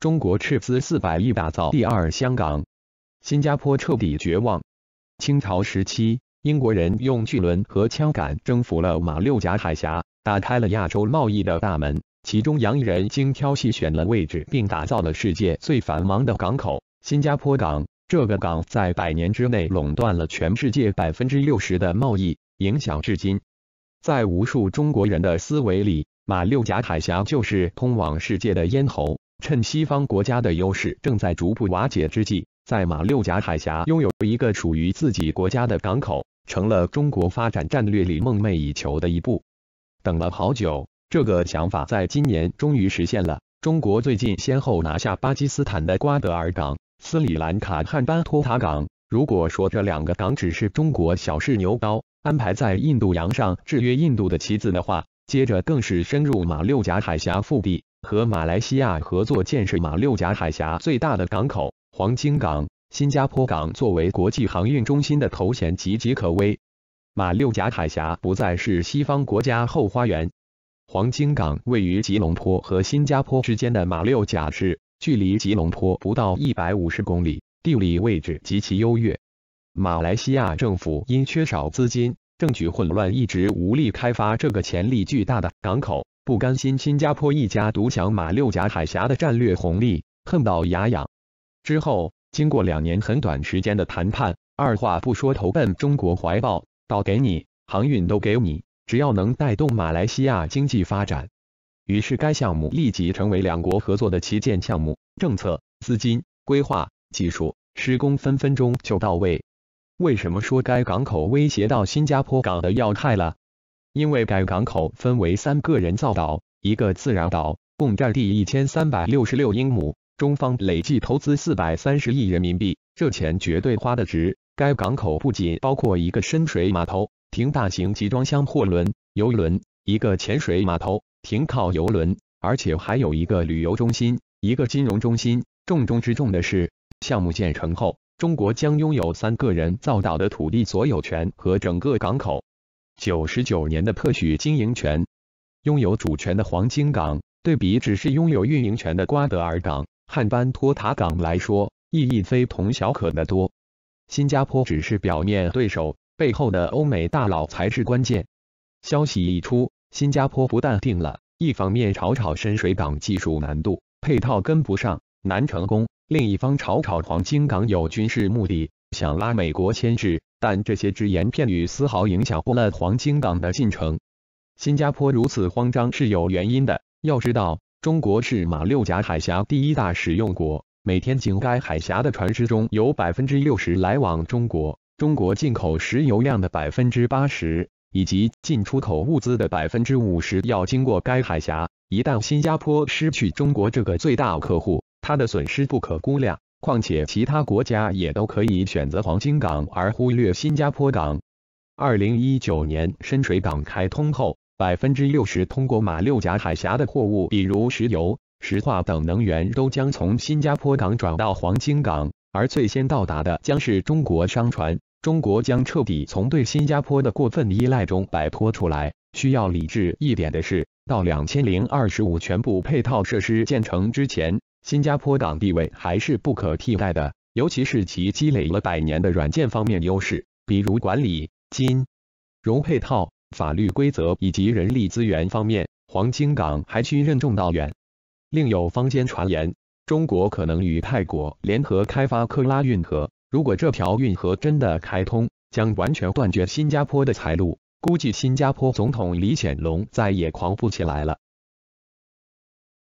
中国斥资四百亿打造“第二香港”，新加坡彻底绝望。清朝时期，英国人用巨轮和枪杆征服了马六甲海峡，打开了亚洲贸易的大门。其中，洋人精挑细选了位置，并打造了世界最繁忙的港口——新加坡港。这个港在百年之内垄断了全世界百分之六十的贸易，影响至今。在无数中国人的思维里，马六甲海峡就是通往世界的咽喉。趁西方国家的优势正在逐步瓦解之际，在马六甲海峡拥有一个属于自己国家的港口，成了中国发展战略里梦寐以求的一步。等了好久，这个想法在今年终于实现了。中国最近先后拿下巴基斯坦的瓜德尔港、斯里兰卡汉班托塔港。如果说这两个港只是中国小试牛刀、安排在印度洋上制约印度的棋子的话，接着更是深入马六甲海峡腹地。和马来西亚合作建设马六甲海峡最大的港口——黄金港，新加坡港作为国际航运中心的头衔岌岌可危。马六甲海峡不再是西方国家后花园。黄金港位于吉隆坡和新加坡之间的马六甲市，距离吉隆坡不到一百五十公里，地理位置极其优越。马来西亚政府因缺少资金、政局混乱，一直无力开发这个潜力巨大的港口。不甘心新加坡一家独享马六甲海峡的战略红利，恨到牙痒。之后，经过两年很短时间的谈判，二话不说投奔中国怀抱，岛给你，航运都给你，只要能带动马来西亚经济发展。于是，该项目立即成为两国合作的旗舰项目，政策、资金、规划、技术、施工分分钟就到位。为什么说该港口威胁到新加坡港的要害了？因为该港口分为三个人造岛、一个自然岛，共占地一千三百六十六英亩。中方累计投资四百三十亿人民币，这钱绝对花的值。该港口不仅包括一个深水码头，停大型集装箱货轮、游轮；一个浅水码头，停靠游轮；而且还有一个旅游中心、一个金融中心。重中之重的是，项目建成后，中国将拥有三个人造岛的土地所有权和整个港口。九十九年的特许经营权，拥有主权的黄金港，对比只是拥有运营权的瓜德尔港、汉班托塔港来说，意义非同小可的多。新加坡只是表面对手，背后的欧美大佬才是关键。消息一出，新加坡不淡定了，一方面吵吵深水港技术难度、配套跟不上，难成功；另一方吵吵黄金港有军事目的。想拉美国牵制，但这些只言片语丝毫影响不了黄金港的进程。新加坡如此慌张是有原因的。要知道，中国是马六甲海峡第一大使用国，每天仅该海峡的船只中有百分之六十来往中国，中国进口石油量的百分之八十以及进出口物资的百分之五十要经过该海峡。一旦新加坡失去中国这个最大客户，它的损失不可估量。况且，其他国家也都可以选择黄金港，而忽略新加坡港。二零一九年深水港开通后，百分之六十通过马六甲海峡的货物，比如石油、石化等能源，都将从新加坡港转到黄金港。而最先到达的将是中国商船，中国将彻底从对新加坡的过分依赖中摆脱出来。需要理智一点的是，到两千零二十五全部配套设施建成之前。新加坡港地位还是不可替代的，尤其是其积累了百年的软件方面优势，比如管理、金融配套、法律规则以及人力资源方面。黄金港还需任重道远。另有坊间传言，中国可能与泰国联合开发克拉运河，如果这条运河真的开通，将完全断绝新加坡的财路，估计新加坡总统李显龙再也狂不起来了。